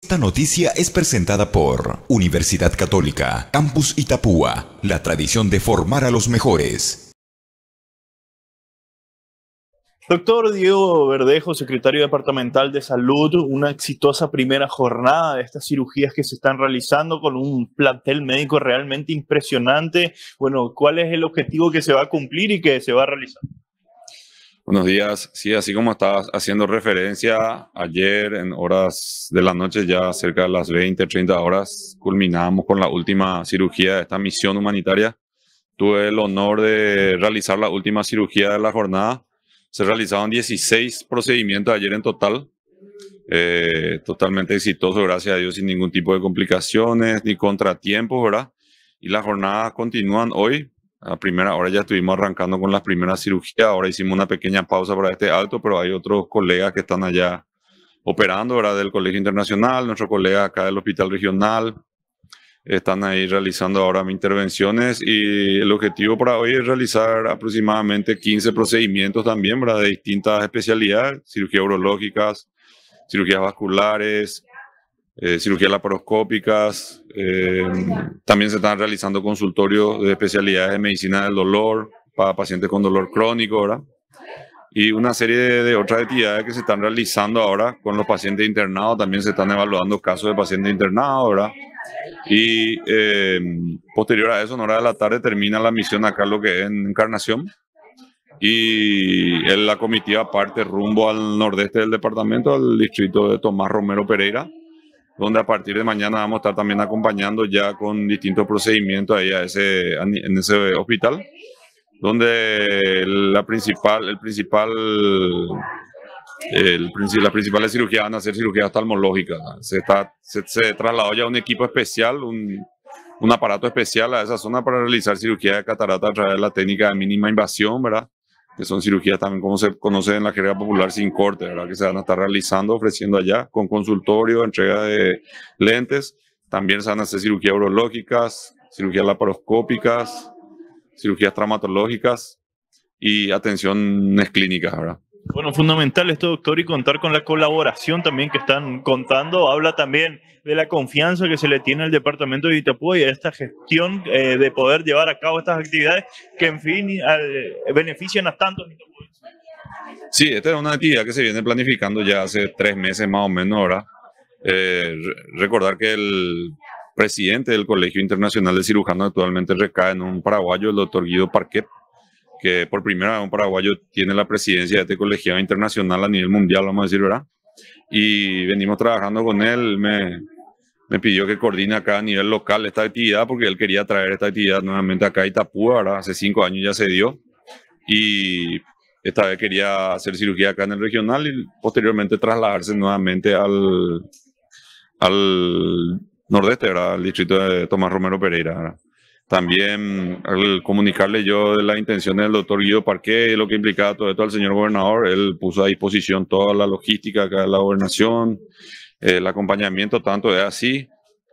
Esta noticia es presentada por Universidad Católica, Campus Itapúa, la tradición de formar a los mejores. Doctor Diego Verdejo, secretario departamental de salud, una exitosa primera jornada de estas cirugías que se están realizando con un plantel médico realmente impresionante. Bueno, ¿cuál es el objetivo que se va a cumplir y que se va a realizar? Buenos días. Sí, así como estabas haciendo referencia, ayer en horas de la noche, ya cerca de las 20, 30 horas, culminamos con la última cirugía de esta misión humanitaria. Tuve el honor de realizar la última cirugía de la jornada. Se realizaron 16 procedimientos ayer en total, eh, totalmente exitoso, gracias a Dios, sin ningún tipo de complicaciones ni contratiempos, ¿verdad? Y las jornadas continúan hoy a primera hora ya estuvimos arrancando con las primeras cirugías, ahora hicimos una pequeña pausa para este alto, pero hay otros colegas que están allá operando, ¿verdad? Del Colegio Internacional, nuestro colega acá del Hospital Regional, están ahí realizando ahora intervenciones y el objetivo para hoy es realizar aproximadamente 15 procedimientos también, ¿verdad? De distintas especialidades, cirugías urológicas, cirugías vasculares, eh, cirugías laparoscópicas, eh, también se están realizando consultorios de especialidades de medicina del dolor para pacientes con dolor crónico, ¿verdad? Y una serie de, otras actividades que se están realizando ahora con los pacientes internados, también se están evaluando casos de pacientes internados, ¿verdad? Y eh, posterior a eso, en hora de la tarde, termina la misión acá, lo que es en Encarnación, y la comitiva parte rumbo al nordeste del departamento, al distrito de Tomás Romero Pereira, donde a partir de mañana vamos a estar también acompañando ya con distintos procedimientos ahí a ese, en ese hospital, donde la principal, el principal, el, las principales cirugía van a ser cirugía oftalmológica. Se, está, se, se trasladó ya un equipo especial, un, un aparato especial a esa zona para realizar cirugía de catarata a través de la técnica de mínima invasión, ¿verdad? que son cirugías también como se conoce en la jerga popular sin corte, ¿verdad? que se van a estar realizando, ofreciendo allá con consultorio, entrega de lentes. También se van a hacer cirugías urológicas, cirugías laparoscópicas, cirugías traumatológicas y atenciones clínicas, ¿verdad? Bueno, fundamental esto, doctor, y contar con la colaboración también que están contando. Habla también de la confianza que se le tiene al departamento de Itapú y a esta gestión eh, de poder llevar a cabo estas actividades que, en fin, eh, benefician a tantos Sí, esta es una actividad que se viene planificando ya hace tres meses más o menos ahora. Eh, recordar que el presidente del Colegio Internacional de Cirujanos actualmente recae en un paraguayo, el doctor Guido Parquet, que por primera vez un paraguayo tiene la presidencia de este colegiado internacional a nivel mundial, vamos a decir, ¿verdad? Y venimos trabajando con él, me, me pidió que coordine acá a nivel local esta actividad porque él quería traer esta actividad nuevamente acá a Itapúa, ¿verdad? Hace cinco años ya se dio y esta vez quería hacer cirugía acá en el regional y posteriormente trasladarse nuevamente al, al nordeste, ¿verdad? Al distrito de Tomás Romero Pereira, ¿verdad? También al comunicarle yo la intención del doctor Guido Parqué, lo que implicaba todo esto al señor gobernador, él puso a disposición toda la logística de la gobernación, el acompañamiento tanto de así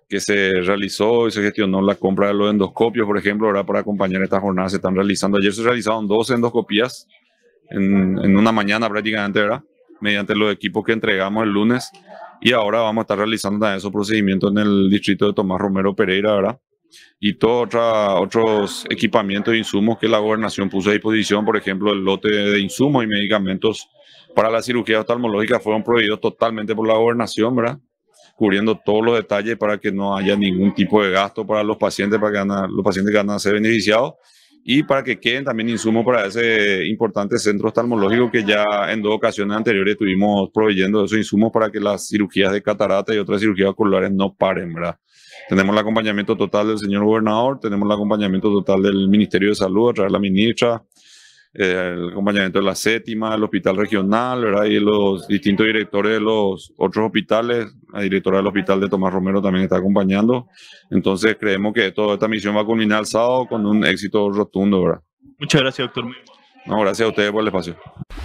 que se realizó y se gestionó la compra de los endoscopios, por ejemplo, ahora para acompañar esta jornada se están realizando, ayer se realizaron dos endoscopías en, en una mañana prácticamente, ¿verdad? Mediante los equipos que entregamos el lunes y ahora vamos a estar realizando también esos procedimientos en el distrito de Tomás Romero Pereira, ¿verdad? y todos otros equipamientos e insumos que la gobernación puso a disposición, por ejemplo, el lote de insumos y medicamentos para la cirugía oftalmológica fueron prohibidos totalmente por la gobernación, ¿verdad? Cubriendo todos los detalles para que no haya ningún tipo de gasto para los pacientes, para que los pacientes que a ser beneficiados y para que queden también insumos para ese importante centro oftalmológico que ya en dos ocasiones anteriores estuvimos proveyendo esos insumos para que las cirugías de catarata y otras cirugías oculares no paren, ¿verdad? Tenemos el acompañamiento total del señor gobernador, tenemos el acompañamiento total del Ministerio de Salud a través de la ministra, eh, el acompañamiento de la séptima, el hospital regional, ¿verdad? Y los distintos directores de los otros hospitales, la directora del hospital de Tomás Romero también está acompañando. Entonces creemos que toda esta misión va a culminar el sábado con un éxito rotundo, ¿verdad? Muchas gracias, doctor. No, gracias a ustedes por el espacio.